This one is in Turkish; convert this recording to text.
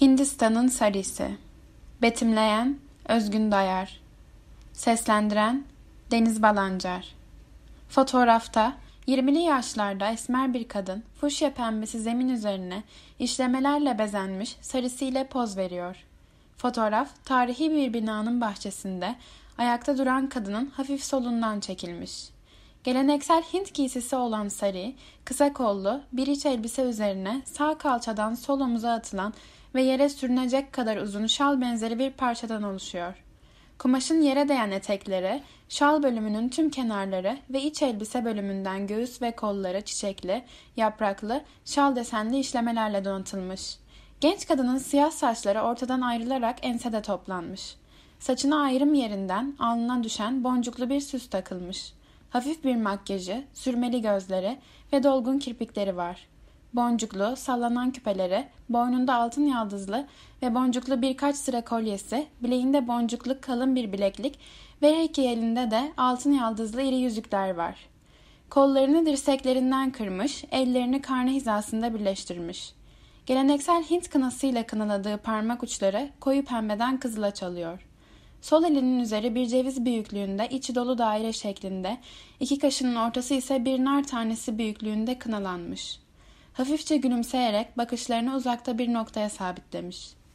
Hindistan'ın Sarisi Betimleyen Özgün Dayar Seslendiren Deniz Balancar Fotoğrafta 20'li yaşlarda esmer bir kadın fuşya pembesi zemin üzerine işlemelerle bezenmiş sarısıyla poz veriyor. Fotoğraf tarihi bir binanın bahçesinde ayakta duran kadının hafif solundan çekilmiş. Geleneksel Hint giysisi olan sari, kısa kollu, bir iç elbise üzerine sağ kalçadan sol omuza atılan ve yere sürünecek kadar uzun şal benzeri bir parçadan oluşuyor. Kumaşın yere değen etekleri, şal bölümünün tüm kenarları ve iç elbise bölümünden göğüs ve kolları çiçekli, yapraklı, şal desenli işlemelerle donatılmış. Genç kadının siyah saçları ortadan ayrılarak ensede toplanmış. Saçına ayrım yerinden alnına düşen boncuklu bir süs takılmış.'' Hafif bir makyajı, sürmeli gözleri ve dolgun kirpikleri var. Boncuklu, sallanan küpeleri, boynunda altın yaldızlı ve boncuklu birkaç sıra kolyesi, bileğinde boncuklu kalın bir bileklik ve her iki elinde de altın yaldızlı iri yüzükler var. Kollarını dirseklerinden kırmış, ellerini karnı hizasında birleştirmiş. Geleneksel Hint kınasıyla kınaladığı parmak uçları koyu pembeden kızıla çalıyor. Sol elinin üzeri bir ceviz büyüklüğünde içi dolu daire şeklinde, iki kaşının ortası ise bir nar tanesi büyüklüğünde kınalanmış. Hafifçe gülümseyerek bakışlarını uzakta bir noktaya sabitlemiş.''